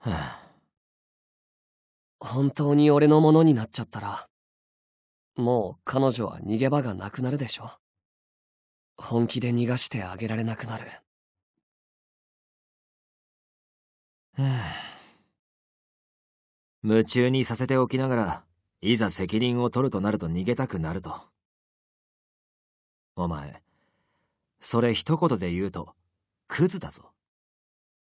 はあ、本当に俺のものになっちゃったら、もう彼女は逃げ場がなくなるでしょ。本気で逃がしてあげられなくなる。はあ、夢中にさせておきながら、いざ責任を取るとなると逃げたくなると。お前、それ一言で言うと、クズだぞ。